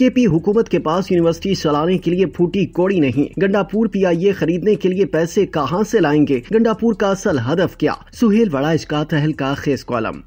KP हुकूमत के पास university चलाने के लिए फूटी कोड़ी नहीं गंडापुर पीआईए खरीदने के लिए पैसे कहाँ से लाएंगे गंडापुर का असल हदफ क्या सुहेल बड़ा इसका का खेस कॉलम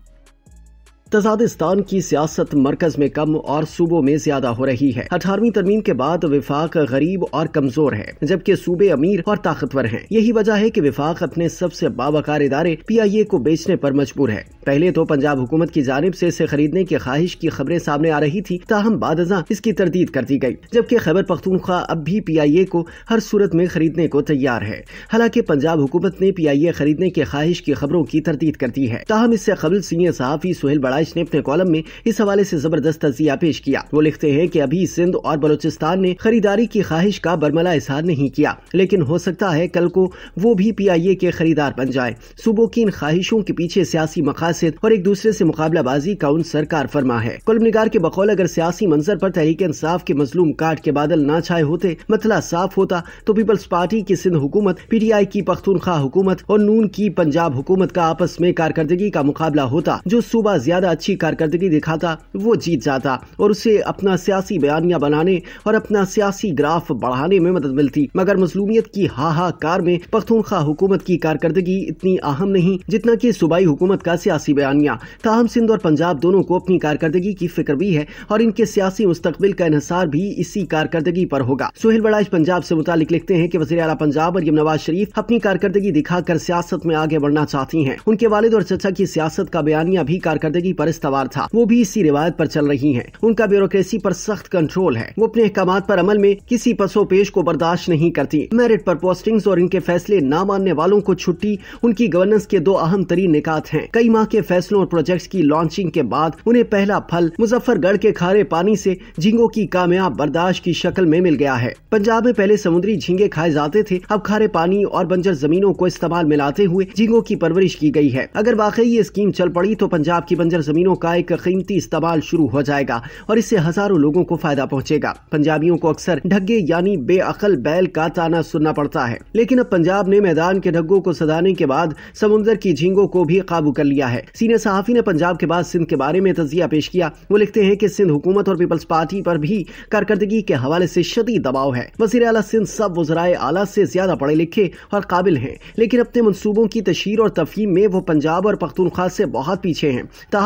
तजादिस्तान की सियासत मरकज में कम और सूबों में ज्यादा हो रही है अठारहवीं तरमीम के बाद विफाक गरीब और कमजोर है जबकि सूबे अमीर और ताकतवर है यही वजह है की विफाक अपने सबसे बाबाकार इदारे पी आई ए को बेचने आरोप मजबूर है पहले तो पंजाब हुकूमत की जानब ऐसी इसे खरीदने की ख्वाहिश की खबरें सामने आ रही थी ताहम बाद इसकी तरदीद कर दी गयी जबकि खैबर पख्तूनख्वा अब भी पी आई ए को हर सूरत में खरीदने को तैयार है हालांकि पंजाब हुकूमत ने पी आई ए खरीदने की ख्वाहिश की खबरों की तरदीद कर दी है ताहम इससे कबल सीनियर सहाफ़ी सुहेल बड़ा आइश ने अपने कॉलम में इस हवाले से जबरदस्त तजिया पेश किया वो लिखते हैं कि अभी सिंध और बलूचिस्तान ने खरीदारी की ख्वाहिश का बरमला इजहार नहीं किया लेकिन हो सकता है कल को वो भी पी आई ए के खरीदार बन जाए सूबों की इन ख्वाहिशों के पीछे सियासी मकासद और एक दूसरे ऐसी मुकाबलाबाजी का उन सरकार फरमा है कुलम निगार के बकौल अगर सियासी मंजर आरोप तहरीक इंसाफ के मजलूम काट के बादल ना छाए होते मतला साफ होता तो पीपल्स पार्टी की सिंध हुकूमत पीटीआई की पख्तूनख्वा हुकूमत और नून की पंजाब हुकूमत का आपस में कारकर्दगी का मुकाबला होता जो सूबा ज्यादा ज़्यादा अच्छी कारकर्दगी दिखाता वो जीत जाता और उसे अपना सियासी बयानिया बनाने और अपना सियासी ग्राफ बढ़ाने में मदद मिलती मगर मजलूमियत की हाहाकार में पख्तूनखा हुकूमत की कारकर्दगी इतनी अहम नहीं जितना कि सूबाई हुकूमत का सियासी बयानिया ताहम सिंध और पंजाब दोनों को अपनी कारकर्दगी की फिक्र भी है और इनके सियासी मुस्तबिल का इसार भी इसी कारकर्दगी पर होगा सुहेल बड़ाज पंजाब से मुतालिक लिखते हैं कि वजी अला पंजाब और नवाज शरीफ अपनी कारकर्दगी दिखाकर सियासत में आगे बढ़ना चाहती हैं उनके वालिद और चचा की सियासत का बयानिया भी कारकर्दगी पीढ़ी पर इस्तवार था वो भी इसी रिवायत पर चल रही है उनका ब्यूरोक्रेसी पर सख्त कंट्रोल है वो अपने अहकाम पर अमल में किसी पसोपेश को बर्दाश्त नहीं करती मेरिट पर पोस्टिंग और इनके फैसले न मानने वालों को छुट्टी उनकी गवर्नेंस के दो अहम तरीन निकात है कई माह के फैसलों और प्रोजेक्ट की लॉन्चिंग के बाद उन्हें पहला फल मुजफ्फरगढ़ के खारे पानी ऐसी झींगों की कामयाब बर्दाश्त की शक्ल में मिल गया है पंजाब में पहले समुद्री झींगे खाए जाते थे अब खारे पानी और बंजर जमीनों को इस्तेमाल में लाते हुए झींगों की परवरिश की गई है अगर वाकई ये स्कीम चल पड़ी तो पंजाब की बंजर सरजमीनों का एक कीमती इस्तेमाल शुरू हो जाएगा और इससे हजारों लोगों को फायदा पहुंचेगा पंजाबियों को अक्सर ढगे यानी बेअकल बैल का ताना सुनना पड़ता है लेकिन अब पंजाब ने मैदान के ढगो को सदाने के बाद समुन्दर की झींगों को भी काबू कर लिया है सीनियर सहाफी ने पंजाब के बाद सिंध के बारे में तजिया पेश किया वो लिखते हैं की सिंध हुकूमत और पीपल्स पार्टी पर भी कारकर्दगी के हवाले ऐसी शदी दबाव है वजीर अला सिंध सब वजराय आला ऐसी ज्यादा पढ़े लिखे और काबिल है लेकिन अपने मनसूबों की तशहर और तफहीम में वो पंजाब और पख्तूनख्वा ऐसी बहुत पीछे है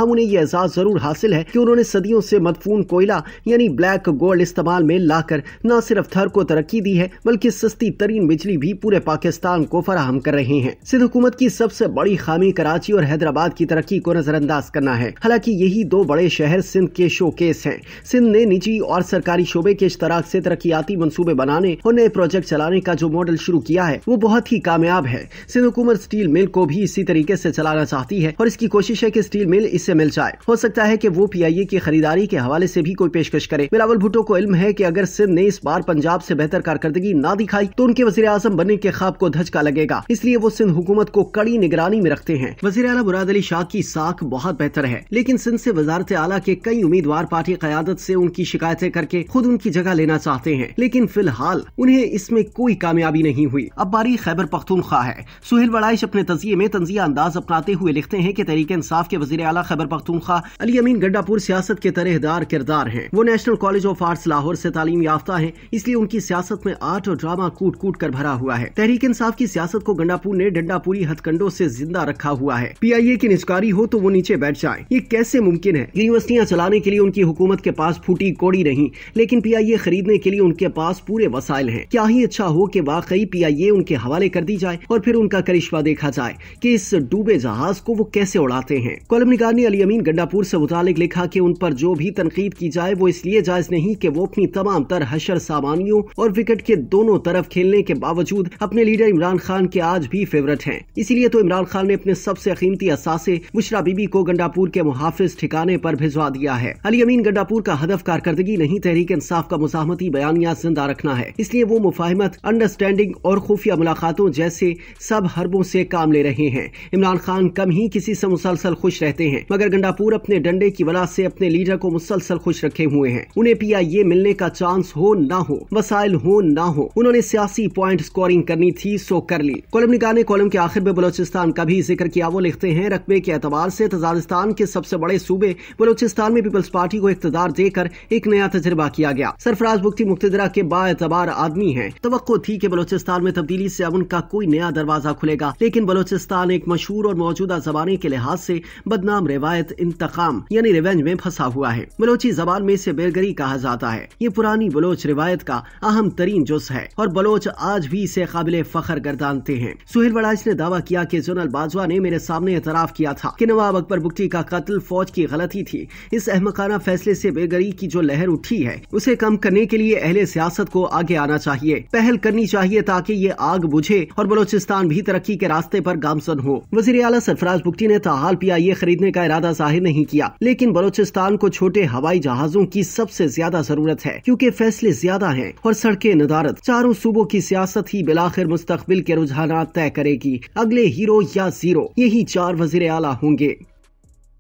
तमाम उन्हें यह एहसास जरूर हासिल है कि उन्होंने सदियों से मदफून कोयला यानी ब्लैक गोल्ड इस्तेमाल में लाकर न सिर्फ थर को तरक्की दी है बल्कि सस्ती तरीन बिजली भी पूरे पाकिस्तान को फराहम कर रहे हैं सिंध हुकूमत की सबसे बड़ी खामी कराची और हैदराबाद की तरक्की को नजरअंदाज करना है हालांकि यही दो बड़े शहर सिंध के शो केस है सिंध ने निजी और सरकारी शोबे के इश्तराक ऐसी तरक्याती मनसूबे बनाने और नए प्रोजेक्ट चलाने का जो मॉडल शुरू किया है वो बहुत ही कामयाब है सिंध हुकूमत स्टील मिल को भी इसी तरीके ऐसी चलाना चाहती है और इसकी कोशिश है की स्टील मिल इसे मिल जाए हो सकता है की वो पीआईए की खरीदारी के हवाले से भी कोई पेशकश करे बिलावल भुट्टो को इल्म है की अगर सिंध ने इस बार पंजाब से बेहतर कारकर्दगी न दिखाई तो उनके वजी आजम बनने के खाब को धचका लगेगा इसलिए वो सिंध हुकूमत को कड़ी निगरानी में रखते हैं वजीर अला मुराद अली शाह की साख बहुत बेहतर है लेकिन सिंध से वजारत आला के कई उम्मीदवार पार्टी क्यादत से उनकी शिकायतें करके खुद उनकी जगह लेना चाहते हैं लेकिन फिलहाल उन्हें इसमें कोई कामयाबी नहीं हुई अब बारी खैबर पख्तूनख्वा है सुहेल बड़ाइश अपने तजिए में तंजिया अंदाज अपनाते हुए लिखते हैं की तरीके इंसाफ के वजीर अला खैबर सर पख्तूनखा अली अमीन गड्डापुर सियासत के तरहदार किरदार हैं वो national college of arts Lahore से तालीम याफ्ता हैं इसलिए उनकी सियासत में आर्ट और ड्रामा कूट कूट कर भरा हुआ है तहरीक इंसाफ की सियासत को गंडापुर ने डंडापुरी हथकंडों से जिंदा रखा हुआ है पी आई ए की निचकारी हो तो वो नीचे बैठ जाए ये कैसे मुमकिन है यूनिवर्सिटियाँ चलाने के लिए उनकी हुकूमत के पास फूटी कोड़ी नहीं लेकिन पी आई ए खरीदने के लिए उनके पास पूरे वसाइल है क्या ही अच्छा हो की वाकई पी आई ए उनके हवाले कर दी जाए और फिर उनका करिश्मा देखा जाए की इस डूबे जहाज को वो कैसे उड़ाते हैं कॉलम निकार ने अली अली अमीन गंडापुर से मुतालिक लिखा कि उन पर जो भी तनकीद की जाए वो इसलिए जायज नहीं कि वो अपनी तमाम तर हशर सामानियों और विकेट के दोनों तरफ खेलने के बावजूद अपने लीडर इमरान खान के आज भी फेवरेट हैं इसीलिए तो इमरान खान ने अपने सबसे कीमती असासे बुशरा बीबी को गंडापुर के मुहाफिज ठिकाने पर भिजवा दिया है अली अमीन गंडापुर का हदफ कारकर्दगी नहीं तहरीक इंसाफ का मुजामती बयानिया जिंदा रखना है इसलिए वो मुफाहमत अंडरस्टैंडिंग और खुफिया मुलाकातों जैसे सब हरबों से काम ले रहे हैं इमरान खान कम ही किसी से मुसलसल खुश रहते हैं मगर पीटर गंडापुर अपने डंडे की वला से अपने लीडर को मुसलसल खुश रखे हुए हैं उन्हें पी आई ए मिलने का चांस हो ना हो वसाइल हो ना हो उन्होंने सियासी पॉइंट स्कोरिंग करनी थी सो कर ली कॉलम निगार ने कॉलम के आखिर में बलोचिस्तान का भी जिक्र किया वो लिखते हैं रकबे के एतबार से तजारिस्तान के सबसे बड़े सूबे बलोचिस्तान में पीपल्स पार्टी को इकतदार देकर एक नया तजर्बा किया गया सरफराज बुख्ती मुख्तरा के बातबार आदमी है तो थी की बलोचिस्तान में तब्दीली से अब उनका कोई नया दरवाजा खुलेगा लेकिन बलोचिस्तान एक मशहूर और मौजूदा जमाने के लिहाज से बदनाम रिवायत शिकायत इंतकाम यानी रिवेंज में फंसा हुआ है बलोची जबान में इसे बेलगरी कहा जाता है ये पुरानी बलोच रिवायत का अहम तरीन जुस है और बलोच आज भी इसे काबिल फखर गर्दानते हैं सुहेल बड़ाइस ने दावा किया कि जोनल बाजवा ने मेरे सामने एतराफ किया था कि नवाब अकबर बुक्टी का कत्ल फौज की गलती थी इस अहमकाना फैसले ऐसी बेलगरी की जो लहर उठी है उसे कम करने के लिए अहले सियासत को आगे आना चाहिए पहल करनी चाहिए ताकि ये आग बुझे और बलोचिस्तान भी तरक्की के रास्ते आरोप गामसन हो वजी अला सरफराज बुक्टी ने ताहाल पिया ये खरीदने का ज्यादा जाहिर नहीं किया लेकिन बलोचिस्तान को छोटे हवाई जहाजों की सबसे ज्यादा जरूरत है क्यूँकी फैसले ज्यादा है और सड़कें नदारत चारों सूबों की सियासत ही बिलाखिर मुस्तबिल के रुझान तय करेगी अगले हीरो या जीरो यही चार वजीर आला होंगे